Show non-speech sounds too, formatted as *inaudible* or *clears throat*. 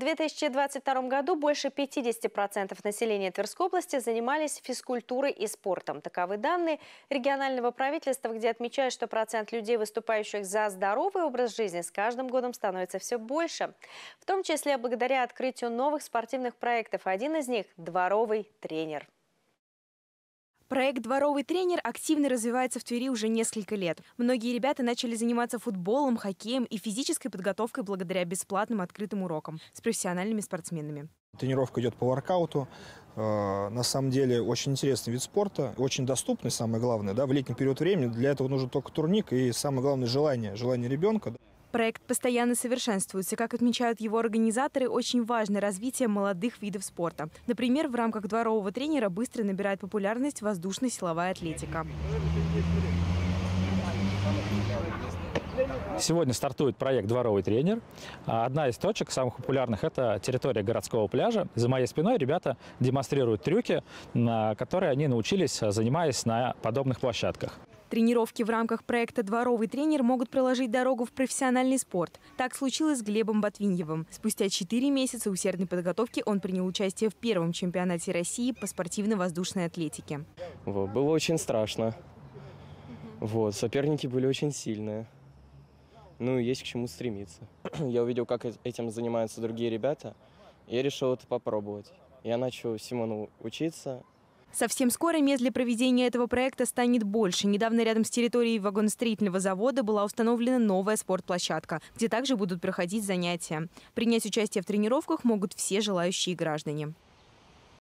В 2022 году больше 50% населения Тверской области занимались физкультурой и спортом. Таковы данные регионального правительства, где отмечают, что процент людей, выступающих за здоровый образ жизни, с каждым годом становится все больше. В том числе благодаря открытию новых спортивных проектов. Один из них – «Дворовый тренер». Проект «Дворовый тренер» активно развивается в Твери уже несколько лет. Многие ребята начали заниматься футболом, хоккеем и физической подготовкой благодаря бесплатным открытым урокам с профессиональными спортсменами. Тренировка идет по воркауту. Э, на самом деле очень интересный вид спорта, очень доступный, самое главное, да, в летний период времени. Для этого нужен только турник и самое главное желание, желание ребенка. Проект постоянно совершенствуется. Как отмечают его организаторы, очень важно развитие молодых видов спорта. Например, в рамках дворового тренера быстро набирает популярность воздушно-силовая атлетика. Сегодня стартует проект «Дворовый тренер». А, одна из точек, самых популярных, это территория городского пляжа. За моей спиной ребята демонстрируют трюки, которые они научились, а, занимаясь на подобных площадках. Тренировки в рамках проекта «Дворовый тренер» могут проложить дорогу в профессиональный спорт. Так случилось с Глебом Ботвиньевым. Спустя 4 месяца усердной подготовки он принял участие в первом чемпионате России по спортивно-воздушной атлетике. Было очень страшно. Вот, соперники были очень сильные. Ну, есть к чему стремиться. *clears throat* Я увидел, как этим занимаются другие ребята, Я решил это попробовать. Я начал Симону учиться, Совсем скоро мест для проведения этого проекта станет больше. Недавно рядом с территорией вагоностроительного завода была установлена новая спортплощадка, где также будут проходить занятия. Принять участие в тренировках могут все желающие граждане.